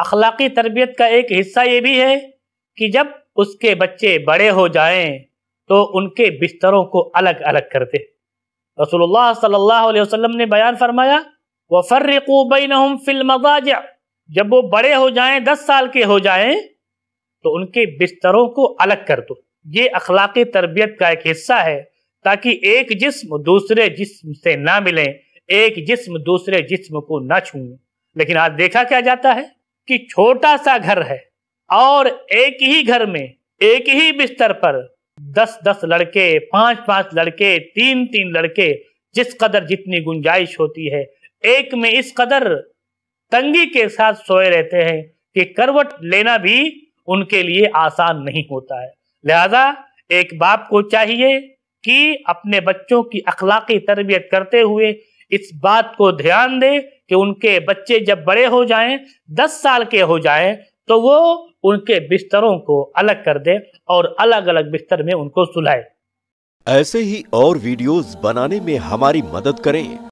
अखलाकी तरबियत का एक हिस्सा ये भी है कि जब उसके बच्चे बड़े हो जाएं तो उनके बिस्तरों को अलग अलग कर दे रसोल्ला सल्लल्लाहु ने बयान फरमाया व फ़र्रक़ूबैनहुम फ़िल मज़ाज जब वो बड़े हो जाएं दस साल के हो जाएं तो उनके बिस्तरों को अलग कर दो ये अखलाकी तरबियत का एक हिस्सा है ताकि एक जिस्म दूसरे जिस्म से ना मिलें एक जिस्म दूसरे जिस्म को ना छूएं लेकिन आज देखा क्या जाता है कि छोटा सा घर है और एक ही घर में एक ही बिस्तर पर दस दस लड़के पांच पांच लड़के तीन तीन लड़के जिस कदर जितनी गुंजाइश होती है एक में इस कदर तंगी के साथ सोए रहते हैं कि करवट लेना भी उनके लिए आसान नहीं होता है लिहाजा एक बाप को चाहिए कि अपने बच्चों की अखलाकी तरबियत करते हुए इस बात को ध्यान दे कि उनके बच्चे जब बड़े हो जाएं दस साल के हो जाएं तो वो उनके बिस्तरों को अलग कर दे और अलग अलग बिस्तर में उनको सुलाए ऐसे ही और वीडियोस बनाने में हमारी मदद करें